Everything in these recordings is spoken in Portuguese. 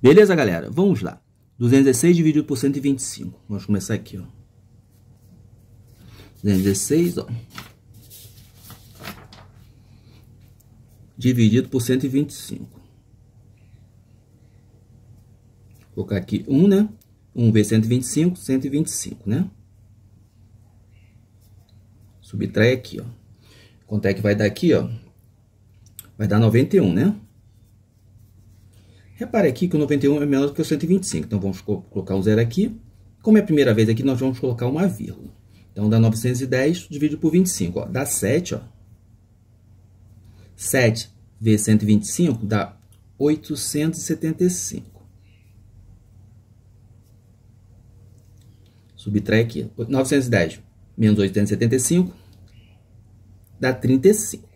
Beleza, galera? Vamos lá. 216 dividido por 125. Vamos começar aqui, ó. 216, ó. Dividido por 125. Vou colocar aqui 1, né? 1 vezes 125, 125, né? Subtrai aqui, ó. Quanto é que vai dar aqui, ó? Vai dar 91, né? Repare aqui que o 91 é menor do que o 125, então vamos colocar um zero aqui. Como é a primeira vez aqui, nós vamos colocar uma vírgula. Então, dá 910, dividido por 25, ó, dá 7, ó. 7 vezes 125 dá 875. Subtrai aqui, 910 menos 875 dá 35.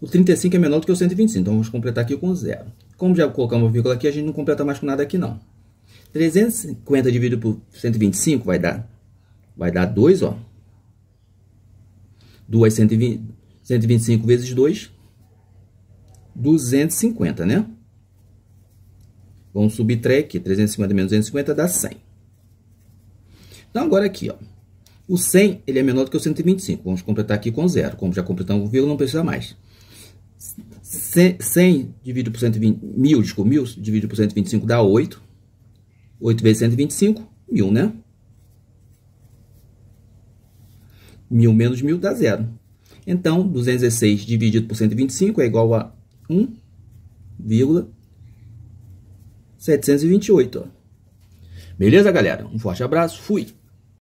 O 35 é menor do que o 125, então vamos completar aqui com zero. Como já colocamos vírgula aqui, a gente não completa mais com nada aqui não. 350 dividido por 125 vai dar vai dar 2, ó. 2 120, 125 vezes 2 250, né? Vamos subtrair aqui, 350 menos 250 dá 100. Então agora aqui, ó. O 100, ele é menor do que o 125. Vamos completar aqui com zero. Como já completamos o vírgula, não precisa mais. 100 dividido por 120, mil, desculpa, mil dividido por 125 dá 8. 8 vezes 125, mil, né? Mil menos mil dá zero. Então, 216 dividido por 125 é igual a 1,728. Beleza, galera? Um forte abraço, fui!